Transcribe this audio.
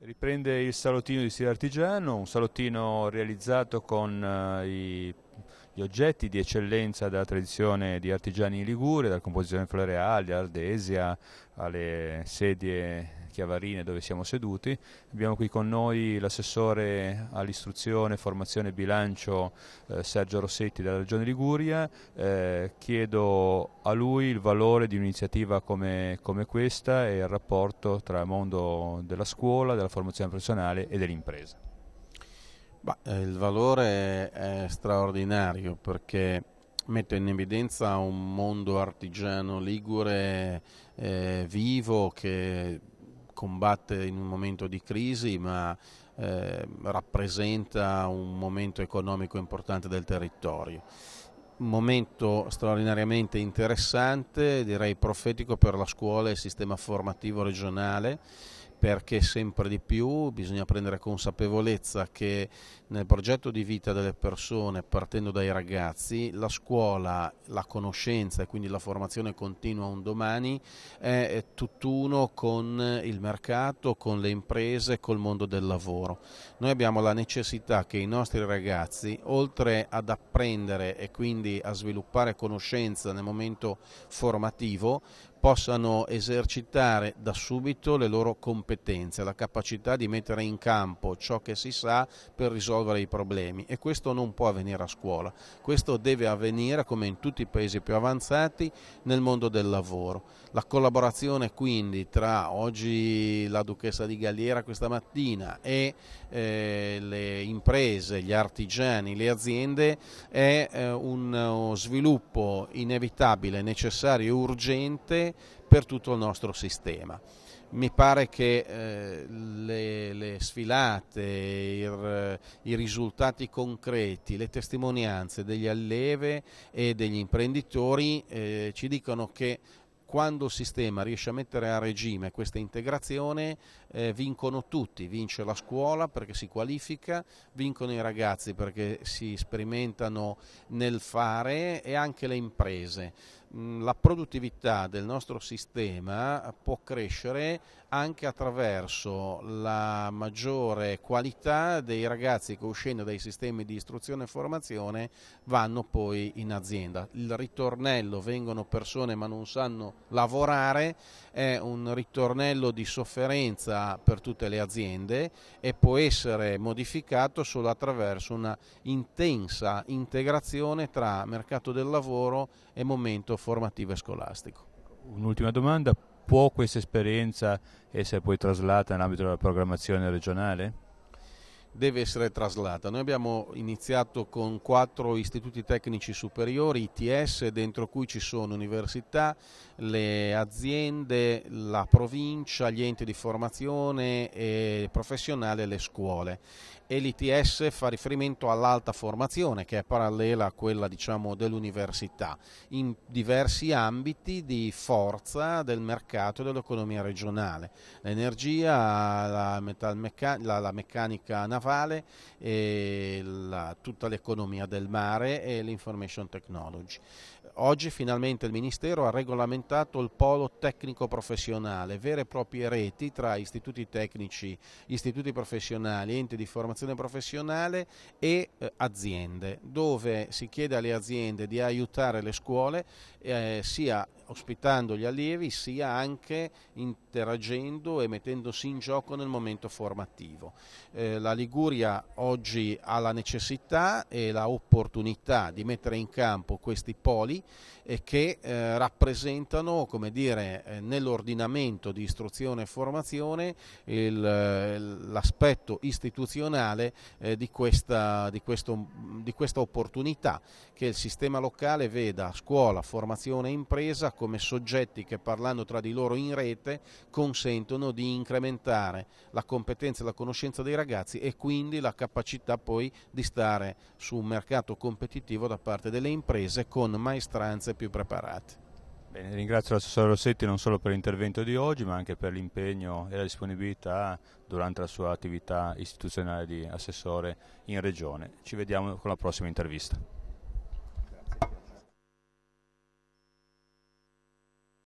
Riprende il salottino di stile artigiano, un salottino realizzato con eh, i, gli oggetti di eccellenza della tradizione di artigiani in ligure, dalla composizione floreale, all'ardesia, alle sedie Chiavarine dove siamo seduti. Abbiamo qui con noi l'assessore all'istruzione, formazione e bilancio eh, Sergio Rossetti della Regione Liguria. Eh, chiedo a lui il valore di un'iniziativa come, come questa e il rapporto tra il mondo della scuola, della formazione professionale e dell'impresa. Bah, eh, il valore è straordinario perché mette in evidenza un mondo artigiano ligure eh, vivo che combatte in un momento di crisi ma eh, rappresenta un momento economico importante del territorio. Un momento straordinariamente interessante, direi profetico per la scuola e il sistema formativo regionale perché sempre di più bisogna prendere consapevolezza che nel progetto di vita delle persone, partendo dai ragazzi, la scuola, la conoscenza e quindi la formazione continua un domani è tutt'uno con il mercato, con le imprese, col mondo del lavoro. Noi abbiamo la necessità che i nostri ragazzi, oltre ad apprendere e quindi a sviluppare conoscenza nel momento formativo, possano esercitare da subito le loro competenze, la capacità di mettere in campo ciò che si sa per risolvere i problemi e questo non può avvenire a scuola, questo deve avvenire come in tutti i paesi più avanzati nel mondo del lavoro. La collaborazione quindi tra oggi la duchessa di Galliera questa mattina e eh, le imprese, gli artigiani, le aziende è eh, uno sviluppo inevitabile, necessario e urgente per tutto il nostro sistema. Mi pare che eh, le, le, sfilate, il, eh, i risultati concreti, le testimonianze degli alleve e degli imprenditori eh, ci dicono che quando il sistema riesce a mettere a regime questa integrazione eh, vincono tutti, vince la scuola perché si qualifica, vincono i ragazzi perché si sperimentano nel fare e anche le imprese. Mm, la produttività del nostro sistema può crescere anche attraverso la maggiore qualità dei ragazzi che uscendo dai sistemi di istruzione e formazione vanno poi in azienda. Il ritornello vengono persone ma non sanno lavorare è un ritornello di sofferenza per tutte le aziende e può essere modificato solo attraverso una intensa integrazione tra mercato del lavoro e momento formativo formativo e scolastico. Un'ultima domanda, può questa esperienza essere poi traslata nell'ambito della programmazione regionale? deve essere traslata. Noi abbiamo iniziato con quattro istituti tecnici superiori, ITS, dentro cui ci sono università, le aziende, la provincia, gli enti di formazione e professionale e le scuole. E l'ITS fa riferimento all'alta formazione che è parallela a quella diciamo, dell'università in diversi ambiti di forza del mercato e dell'economia regionale, l'energia, la, metalmecca- la, la meccanica navale, la, tutta l'economia del mare e l'information technology. Oggi finalmente il Ministero ha regolamentato smontato il polo tecnico professionale, vere e proprie reti tra istituti tecnici, istituti professionali, enti di formazione professionale e eh, aziende, dove si chiede alle aziende di aiutare le scuole eh, sia ospitando gli allievi sia anche interagendo e mettendosi in gioco nel momento formativo. Eh, la Liguria oggi ha la necessità e la opportunità di mettere in campo questi poli eh, che eh, rappresentano dire, eh, nell'ordinamento di istruzione e formazione eh, l'aspetto istituzionale eh, di questa, di, questo, di questa opportunità che il sistema locale veda scuola, formazione e impresa come soggetti che parlando tra di loro in rete consentono di incrementare la competenza e la conoscenza dei ragazzi e quindi la capacità poi di stare su un mercato competitivo da parte delle imprese con maestranze più preparate. Bene, ringrazio l'assessore Rossetti non solo per l'intervento di oggi ma anche per l'impegno e la disponibilità durante la sua attività istituzionale di assessore in Regione. Ci vediamo con la prossima intervista.